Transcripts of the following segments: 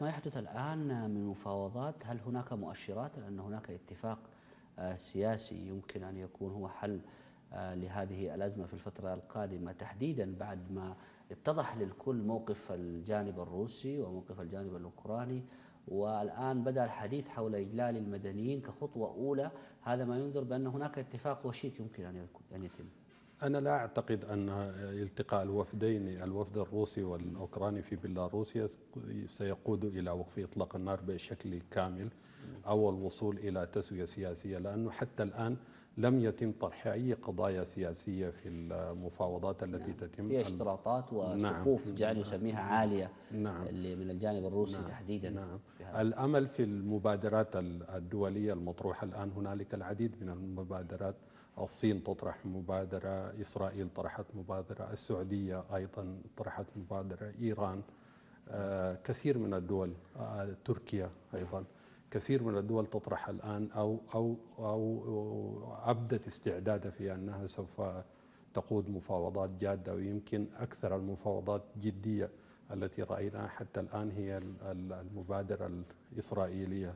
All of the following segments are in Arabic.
ما يحدث الآن من مفاوضات هل هناك مؤشرات لأن هناك اتفاق آه، سياسي يمكن أن يكون هو حل آه، لهذه الأزمة في الفترة القادمة تحديدا بعد ما اتضح للكل موقف الجانب الروسي وموقف الجانب الأوكراني والآن بدأ الحديث حول إجلال المدنيين كخطوة أولى هذا ما ينذر بأن هناك اتفاق وشيك يمكن أن يتم أنا لا أعتقد أن التقاء الوفدين الوفد الروسي والأوكراني في بيلاروسيا سيقود إلى وقف إطلاق النار بشكل كامل أو الوصول إلى تسوية سياسية لأنه حتى الآن لم يتم طرح أي قضايا سياسية في المفاوضات التي نعم. تتم في اشتراطات نعم. وسقوف نعم. جعل نسميها عالية نعم. اللي من الجانب الروسي نعم. تحديدا نعم. في الأمل في المبادرات الدولية المطروحة الآن هنالك العديد من المبادرات الصين تطرح مبادرة إسرائيل طرحت مبادرة السعودية أيضا طرحت مبادرة إيران آه، كثير من الدول آه، تركيا أيضا كثير من الدول تطرح الآن أو, أو, أو أبدت استعدادها في أنها سوف تقود مفاوضات جادة ويمكن أكثر المفاوضات جدية التي رأيناها حتى الآن هي المبادرة الإسرائيلية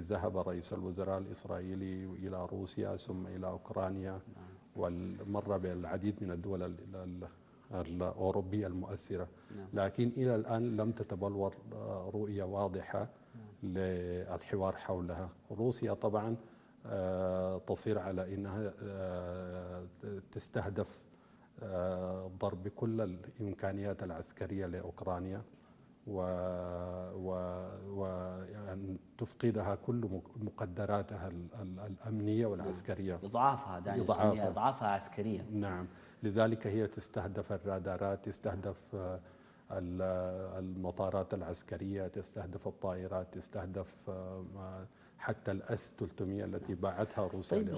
ذهب رئيس الوزراء الإسرائيلي إلى روسيا ثم إلى أوكرانيا نعم. ومر بالعديد من الدول الأوروبية المؤثرة نعم. لكن إلى الآن لم تتبلور رؤية واضحة نعم. للحوار حولها روسيا طبعا آه، تصير على أنها آه، تستهدف آه، ضرب كل الإمكانيات العسكرية لأوكرانيا و... و... أن تفقدها كل مقدراتها الأمنية والعسكرية إضعافها نعم. دعني إضعافها, يضعفها عسكريا نعم لذلك هي تستهدف الرادارات تستهدف آه، المطارات العسكرية تستهدف الطائرات تستهدف آه، حتى الأس 300 التي نعم. باعتها روسيا طيب